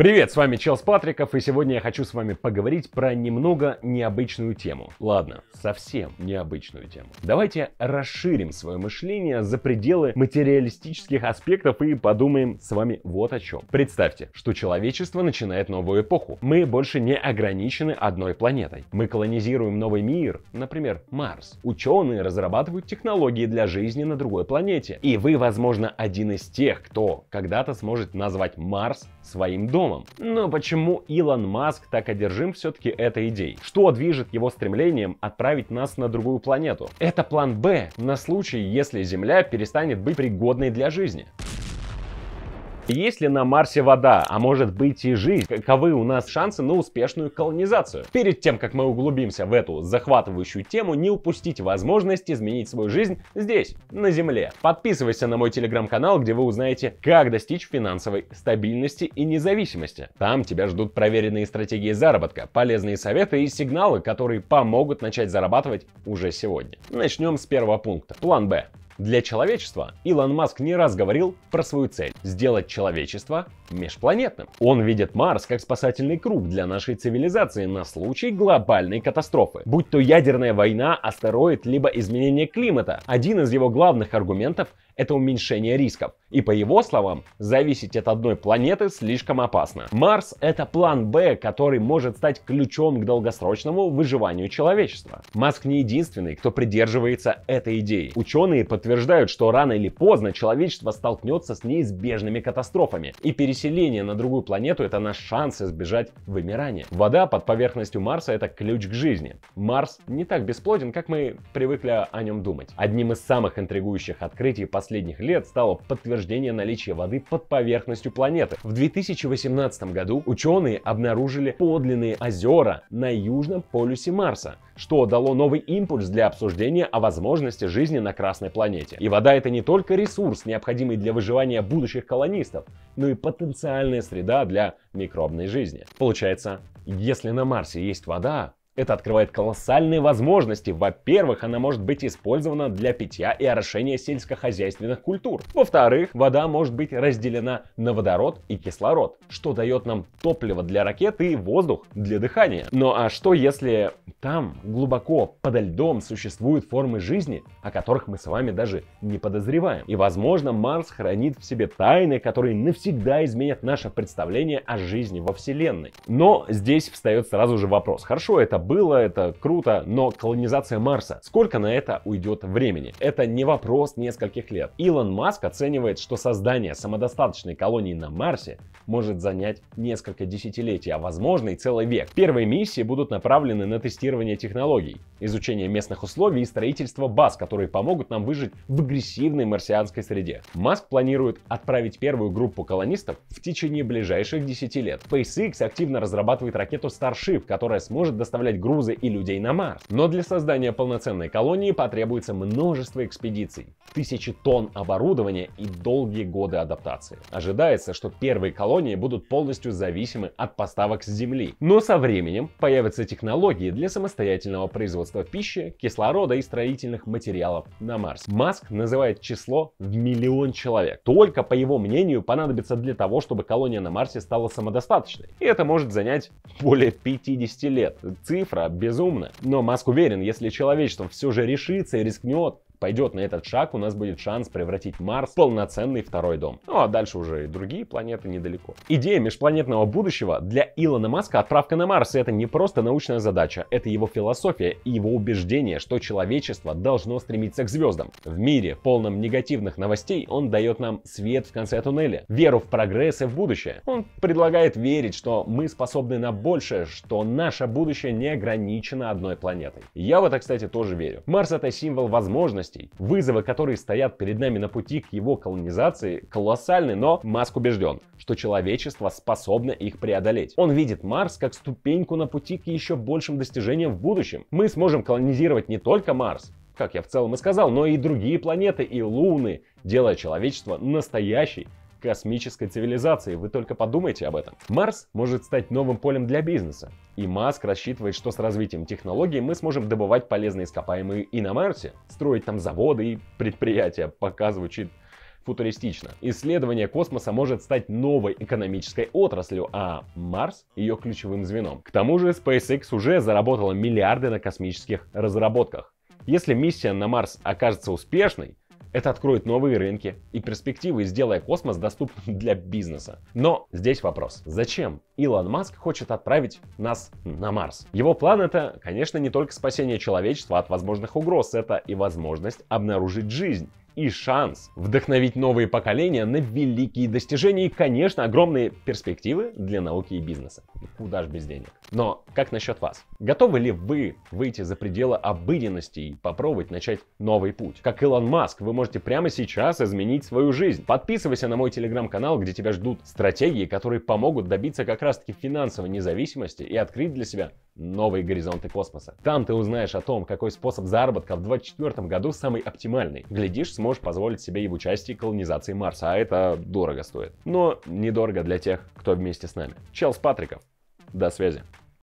Привет, с вами Челс Патриков, и сегодня я хочу с вами поговорить про немного необычную тему. Ладно, совсем необычную тему. Давайте расширим свое мышление за пределы материалистических аспектов и подумаем с вами вот о чем. Представьте, что человечество начинает новую эпоху. Мы больше не ограничены одной планетой. Мы колонизируем новый мир, например, Марс. Ученые разрабатывают технологии для жизни на другой планете. И вы, возможно, один из тех, кто когда-то сможет назвать Марс своим домом геномом. Но почему Илон Маск так одержим все-таки этой идеей? Что движет его стремлением отправить нас на другую планету? Это план Б на случай, если Земля перестанет быть пригодной для жизни. Есть ли на Марсе вода, а может быть и жизнь? Каковы у нас шансы на успешную колонизацию? Перед тем, как мы углубимся в эту захватывающую тему, не упустите возможность изменить свою жизнь здесь, на Земле. Подписывайся на мой телеграм-канал, где вы узнаете, как достичь финансовой стабильности и независимости. Там тебя ждут проверенные стратегии заработка, полезные советы и сигналы, которые помогут начать зарабатывать уже сегодня. Начнем с первого пункта. План Б. Для человечества Илон Маск не раз говорил про свою цель – сделать человечество межпланетным. Он видит Марс как спасательный круг для нашей цивилизации на случай глобальной катастрофы. Будь то ядерная война, астероид, либо изменение климата. Один из его главных аргументов – это уменьшение рисков. И по его словам, зависеть от одной планеты слишком опасно. Марс — это план Б, который может стать ключом к долгосрочному выживанию человечества. Маск не единственный, кто придерживается этой идеи. Ученые подтверждают утверждают, что рано или поздно человечество столкнется с неизбежными катастрофами. И переселение на другую планету — это наш шанс избежать вымирания. Вода под поверхностью Марса — это ключ к жизни. Марс не так бесплоден, как мы привыкли о нем думать. Одним из самых интригующих открытий последних лет стало подтверждение наличия воды под поверхностью планеты. В 2018 году ученые обнаружили подлинные озера на южном полюсе Марса, что дало новый импульс для обсуждения о возможности жизни на Красной планете планете. И вода это не только ресурс, необходимый для выживания будущих колонистов, но и потенциальная среда для микробной жизни. Получается, если на Марсе есть вода, это открывает колоссальные возможности. Во-первых, она может быть использована для питья и орошения сельскохозяйственных культур. Во-вторых, вода может быть разделена на водород и кислород, что дает нам топливо для ракеты и воздух для дыхания. Ну а что если там, глубоко под льдом, существуют формы жизни, о которых мы с вами даже не подозреваем? И возможно, Марс хранит в себе тайны, которые навсегда изменят наше представление о жизни во Вселенной. Но здесь встает сразу же вопрос. Хорошо, это было это круто, но колонизация Марса, сколько на это уйдет времени? Это не вопрос нескольких лет. Илон Маск оценивает, что создание самодостаточной колонии на Марсе может занять несколько десятилетий, а возможно и целый век. Первые миссии будут направлены на тестирование технологий, изучение местных условий и строительство баз, которые помогут нам выжить в агрессивной марсианской среде. Маск планирует отправить первую группу колонистов в течение ближайших 10 лет. SpaceX активно разрабатывает ракету Starship, которая сможет доставлять грузы и людей на Марс. Но для создания полноценной колонии потребуется множество экспедиций, тысячи тонн оборудования и долгие годы адаптации. Ожидается, что первые колонии будут полностью зависимы от поставок с Земли. Но со временем появятся технологии для самостоятельного производства пищи, кислорода и строительных материалов на Марс. Маск называет число в миллион человек. Только, по его мнению, понадобится для того, чтобы колония на Марсе стала самодостаточной. И это может занять более 50 лет. Цифра цифра безумна. Но Маск уверен, если человечество все же решится и рискнет, пойдет на этот шаг, у нас будет шанс превратить Марс в полноценный второй дом. Ну а дальше уже и другие планеты недалеко. Идея межпланетного будущего для Илона Маска отправка на Марс. это не просто научная задача, это его философия и его убеждение, что человечество должно стремиться к звездам. В мире, полном негативных новостей, он дает нам свет в конце туннеля, веру в прогресс и в будущее. Он предлагает верить, что мы способны на большее, что наше будущее не ограничено одной планетой. Я в это, кстати, тоже верю. Марс это символ возможности возможностей. Вызовы, которые стоят перед нами на пути к его колонизации, колоссальны, но Маск убежден, что человечество способно их преодолеть. Он видит Марс как ступеньку на пути к еще большим достижениям в будущем. Мы сможем колонизировать не только Марс, как я в целом и сказал, но и другие планеты и Луны, делая человечество настоящей космической цивилизации. Вы только подумайте об этом. Марс может стать новым полем для бизнеса. И Маск рассчитывает, что с развитием технологий мы сможем добывать полезные ископаемые и на Марсе, строить там заводы и предприятия, пока звучит футуристично. Исследование космоса может стать новой экономической отраслью, а Марс ее ключевым звеном. К тому же SpaceX уже заработала миллиарды на космических разработках. Если миссия на Марс окажется успешной, это откроет новые рынки и перспективы, сделая космос доступным для бизнеса. Но здесь вопрос. Зачем Илон Маск хочет отправить нас на Марс? Его план это, конечно, не только спасение человечества от возможных угроз, это и возможность обнаружить жизнь и шанс вдохновить новые поколения на великие достижения и, конечно, огромные перспективы для науки и бизнеса. Куда ж без денег. Но как насчет вас? Готовы ли вы выйти за пределы обыденности и попробовать начать новый путь? Как Илон Маск, вы можете прямо сейчас изменить свою жизнь. Подписывайся на мой телеграм-канал, где тебя ждут стратегии, которые помогут добиться как раз-таки финансовой независимости и открыть для себя «Новые горизонты космоса». Там ты узнаешь о том, какой способ заработка в 2024 году самый оптимальный. Глядишь, сможешь позволить себе и в участии колонизации Марса, а это дорого стоит. Но недорого для тех, кто вместе с нами. Чел с Патриков. До связи.